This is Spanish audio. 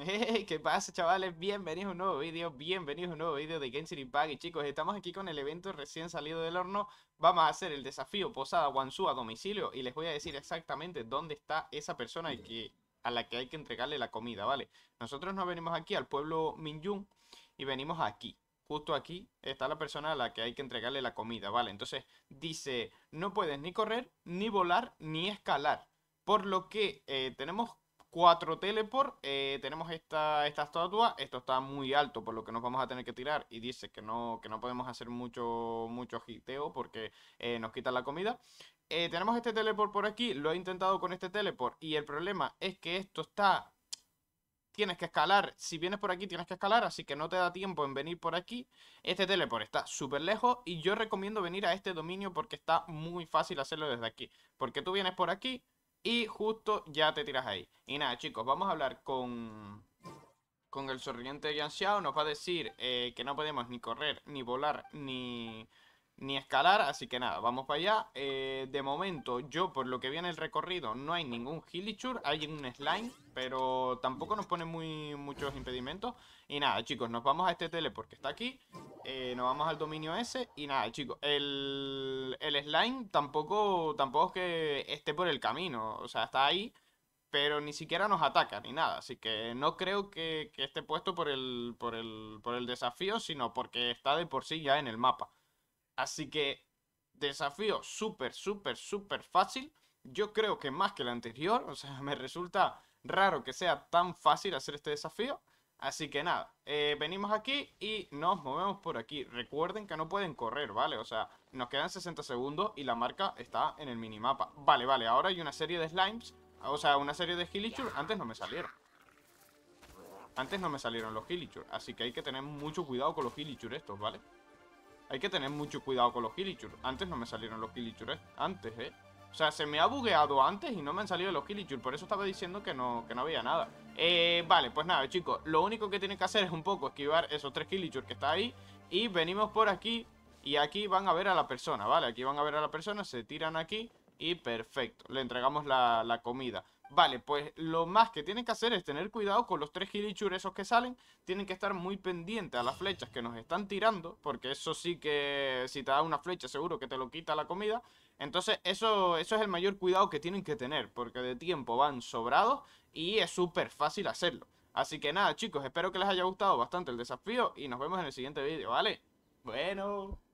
Hey, ¿qué pasa chavales? Bienvenidos a un nuevo vídeo, bienvenidos a un nuevo vídeo de Genshin Impact y chicos, estamos aquí con el evento recién salido del horno Vamos a hacer el desafío Posada Wansu a domicilio y les voy a decir exactamente dónde está esa persona a la que hay que entregarle la comida, ¿vale? Nosotros nos venimos aquí al pueblo Minyun y venimos aquí, justo aquí está la persona a la que hay que entregarle la comida, ¿vale? Entonces dice, no puedes ni correr, ni volar, ni escalar por lo que eh, tenemos cuatro teleport. Eh, tenemos esta, esta estatua. Esto está muy alto, por lo que nos vamos a tener que tirar. Y dice que no, que no podemos hacer mucho, mucho porque eh, nos quita la comida. Eh, tenemos este teleport por aquí. Lo he intentado con este teleport. Y el problema es que esto está... Tienes que escalar. Si vienes por aquí, tienes que escalar. Así que no te da tiempo en venir por aquí. Este teleport está súper lejos. Y yo recomiendo venir a este dominio porque está muy fácil hacerlo desde aquí. Porque tú vienes por aquí y justo ya te tiras ahí. Y nada, chicos, vamos a hablar con, con el sonriente y Nos va a decir eh, que no podemos ni correr, ni volar, ni, ni escalar. Así que nada, vamos para allá. Eh, de momento, yo por lo que vi en el recorrido, no hay ningún Hilichur. Hay un slime, pero tampoco nos pone muy, muchos impedimentos. Y nada, chicos, nos vamos a este tele porque está aquí. Eh, nos vamos al dominio ese y nada, chicos, el, el slime tampoco, tampoco es que esté por el camino, o sea, está ahí, pero ni siquiera nos ataca ni nada, así que no creo que, esté puesto por el, por, el, por el desafío, sino porque está de por sí ya en el mapa. Así que desafío súper, súper, súper fácil, yo creo que más que el anterior, o sea, me resulta raro que sea tan fácil hacer este desafío. Así que nada, eh, venimos aquí y nos movemos por aquí. Recuerden que no pueden correr, ¿vale? O sea, nos quedan 60 segundos y la marca está en el minimapa. Vale, vale, ahora hay una serie de slimes, o sea, una serie de hilichur Antes no me salieron. Antes no me salieron los hilichur así que hay que tener mucho cuidado con los hilichur. estos, ¿vale? Hay que tener mucho cuidado con los hilichur Antes no me salieron los hilichur antes, ¿eh? O sea, se me ha bugueado antes y no me han salido los hilichur. Por eso estaba diciendo que no, que no había nada. Eh, vale, pues nada, chicos. Lo único que tienen que hacer es un poco esquivar esos tres Killichur que está ahí. Y venimos por aquí. Y aquí van a ver a la persona, ¿vale? Aquí van a ver a la persona, se tiran aquí. Y perfecto, le entregamos la comida. Vale, pues lo más que tienen que hacer es tener cuidado con los tres gilichures que salen. Tienen que estar muy pendientes a las flechas que nos están tirando, porque eso sí que si te da una flecha seguro que te lo quita la comida. Entonces eso, eso es el mayor cuidado que tienen que tener, porque de tiempo van sobrados y es súper fácil hacerlo. Así que nada chicos, espero que les haya gustado bastante el desafío y nos vemos en el siguiente vídeo, ¿vale? Bueno...